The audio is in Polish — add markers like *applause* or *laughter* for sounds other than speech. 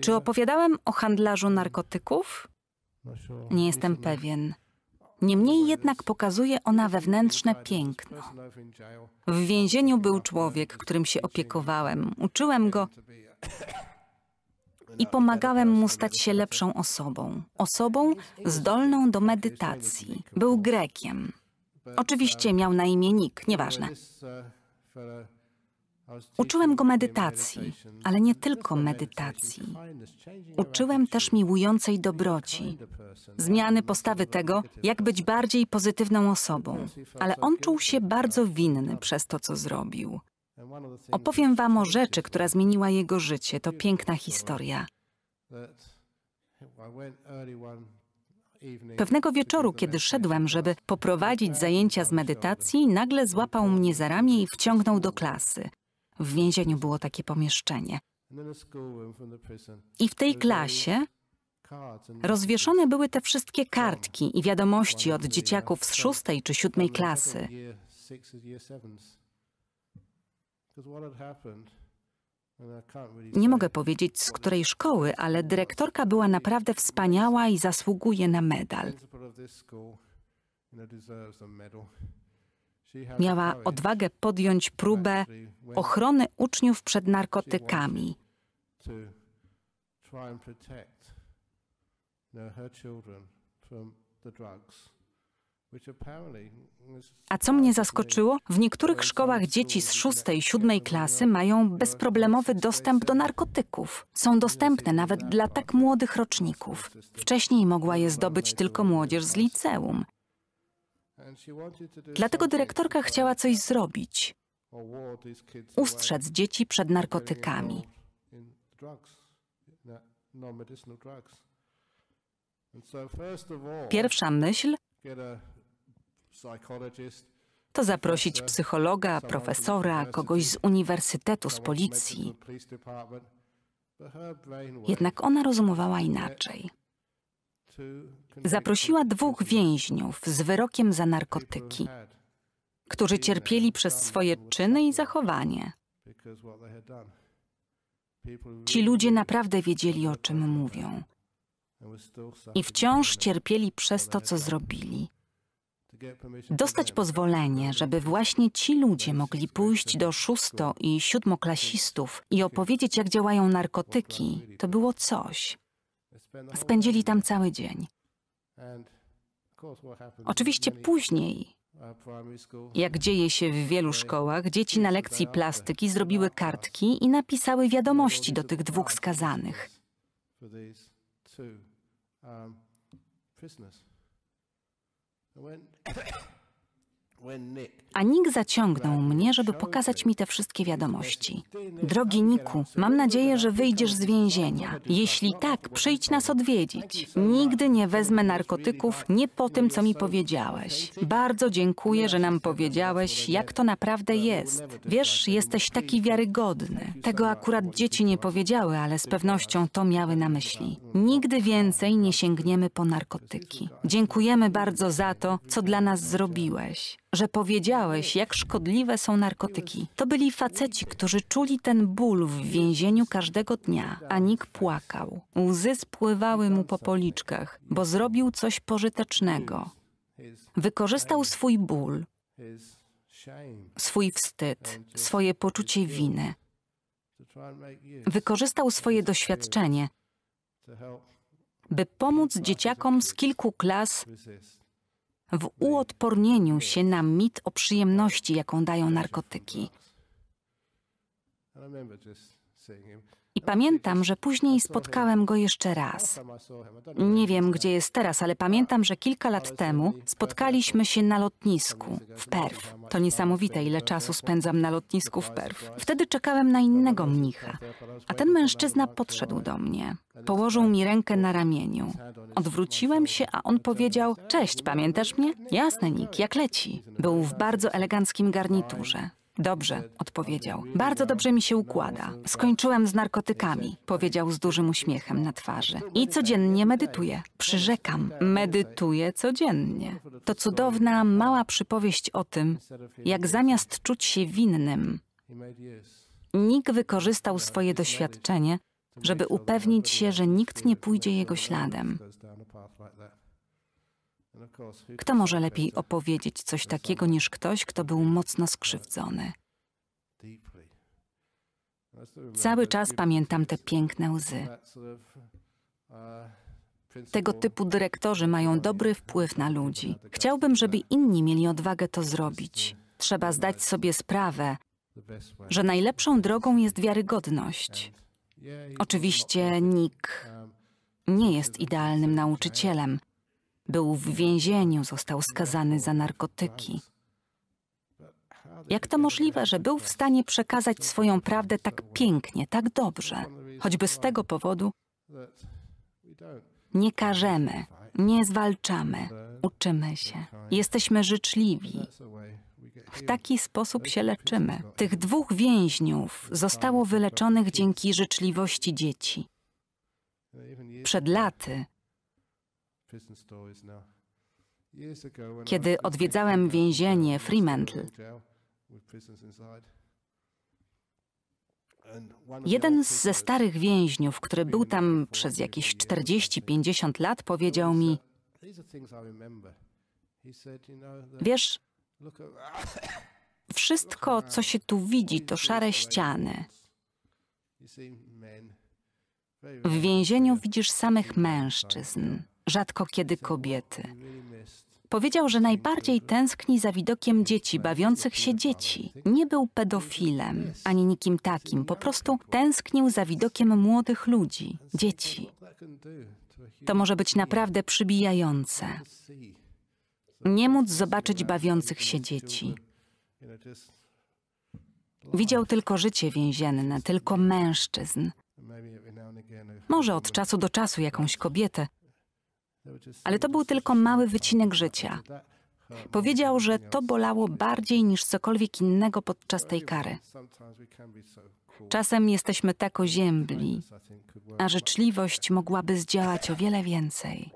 Czy opowiadałem o handlarzu narkotyków? Nie jestem pewien. Niemniej jednak pokazuje ona wewnętrzne piękno. W więzieniu był człowiek, którym się opiekowałem, uczyłem go i pomagałem mu stać się lepszą osobą, osobą zdolną do medytacji. Był Grekiem. Oczywiście miał na imię Nick, nieważne. Uczyłem go medytacji, ale nie tylko medytacji. Uczyłem też miłującej dobroci, zmiany postawy tego, jak być bardziej pozytywną osobą, ale on czuł się bardzo winny przez to, co zrobił. Opowiem Wam o rzeczy, która zmieniła jego życie. To piękna historia. Pewnego wieczoru, kiedy szedłem, żeby poprowadzić zajęcia z medytacji, nagle złapał mnie za ramię i wciągnął do klasy. W więzieniu było takie pomieszczenie. I w tej klasie rozwieszone były te wszystkie kartki i wiadomości od uh, dzieciaków z szóstej czy siódmej klasy. Nie mogę powiedzieć z której szkoły, ale dyrektorka była naprawdę wspaniała i zasługuje na medal miała odwagę podjąć próbę ochrony uczniów przed narkotykami. A co mnie zaskoczyło, w niektórych szkołach dzieci z szóstej i siódmej klasy mają bezproblemowy dostęp do narkotyków. Są dostępne nawet dla tak młodych roczników. Wcześniej mogła je zdobyć tylko młodzież z liceum. Dlatego dyrektorka chciała coś zrobić ustrzec dzieci przed narkotykami. Pierwsza myśl to zaprosić psychologa, profesora, kogoś z uniwersytetu, z policji. Jednak ona rozumowała inaczej zaprosiła dwóch więźniów z wyrokiem za narkotyki, którzy cierpieli przez swoje czyny i zachowanie. Ci ludzie naprawdę wiedzieli, o czym mówią. I wciąż cierpieli przez to, co zrobili. Dostać pozwolenie, żeby właśnie ci ludzie mogli pójść do szósto- i siódmoklasistów i opowiedzieć, jak działają narkotyki, to było coś. Spędzili tam cały dzień. Oczywiście później, uh, jak dzieje się w wielu szkołach, dzieci na lekcji plastyki zrobiły kartki i napisały wiadomości do tych dwóch skazanych. A Nick zaciągnął mnie, żeby pokazać mi te wszystkie wiadomości. Drogi Niku, mam nadzieję, że znaczy, wyjdziesz z więzienia. Jeśli tak, przyjdź nas odwiedzić. Nigdy nie wezmę narkotyków, nie po tym, co mi powiedziałeś. Bardzo dziękuję, że nam powiedziałeś, jak to naprawdę jest. Wiesz, jesteś taki wiarygodny. Tego akurat dzieci nie powiedziały, ale z pewnością to miały na myśli. Nigdy więcej nie sięgniemy po narkotyki. Dziękujemy bardzo za to, co dla nas zrobiłeś że powiedziałeś, jak szkodliwe są narkotyki. To byli faceci, którzy czuli ten ból w więzieniu każdego dnia, a Nick płakał. Łzy spływały mu po policzkach, bo zrobił coś pożytecznego. Wykorzystał swój ból, swój wstyd, swoje poczucie winy. Wykorzystał swoje doświadczenie, by pomóc dzieciakom z kilku klas w uodpornieniu się na mit o przyjemności, jaką dają narkotyki. I pamiętam, że później spotkałem go jeszcze raz. Nie wiem, gdzie jest teraz, ale pamiętam, że kilka lat temu spotkaliśmy się na lotnisku w Perw. To niesamowite, ile czasu spędzam na lotnisku w Perw. Wtedy czekałem na innego mnicha, a ten mężczyzna podszedł do mnie. Położył mi rękę na ramieniu. Odwróciłem się, a on powiedział: Cześć, pamiętasz mnie? Jasne, Nick, jak leci. Był w bardzo eleganckim garniturze. Dobrze, odpowiedział. Bardzo dobrze mi się układa. Skończyłem z narkotykami, powiedział z dużym uśmiechem na twarzy. I codziennie medytuję. Przyrzekam, medytuję codziennie. To cudowna, mała przypowieść o tym, jak zamiast czuć się winnym, Nick wykorzystał swoje doświadczenie, żeby upewnić się, że nikt nie pójdzie jego śladem. Kto może lepiej opowiedzieć coś takiego niż ktoś, kto był mocno skrzywdzony? Cały czas pamiętam te piękne łzy. Tego typu dyrektorzy mają dobry wpływ na ludzi. Chciałbym, żeby inni mieli odwagę to zrobić. Trzeba zdać sobie sprawę, że najlepszą drogą jest wiarygodność. Oczywiście Nick nie jest idealnym nauczycielem, był w więzieniu, został skazany za narkotyki. Jak to możliwe, że był w stanie przekazać swoją prawdę tak pięknie, tak dobrze? Choćby z tego powodu nie karzemy, nie zwalczamy, uczymy się, jesteśmy życzliwi. W taki sposób się leczymy. Tych dwóch więźniów zostało wyleczonych dzięki życzliwości dzieci. Przed laty kiedy odwiedzałem więzienie Fremantle, Jeden ze starych więźniów, który był tam przez jakieś 40-50 lat, powiedział mi: Wiesz, *coughs* wszystko, co się tu widzi, to szare ściany. W więzieniu widzisz samych mężczyzn rzadko kiedy kobiety. Powiedział, że najbardziej tęskni za widokiem dzieci, bawiących się dzieci. Nie był pedofilem ani nikim takim, po prostu tęsknił za widokiem młodych ludzi, dzieci. To może być naprawdę przybijające. Nie móc zobaczyć bawiących się dzieci. Widział tylko życie więzienne, tylko mężczyzn. Może od czasu do czasu jakąś kobietę, ale to był tylko mały wycinek życia. Powiedział, że to bolało bardziej niż cokolwiek innego podczas tej kary. Czasem jesteśmy tak oziębli, a życzliwość mogłaby zdziałać o wiele więcej.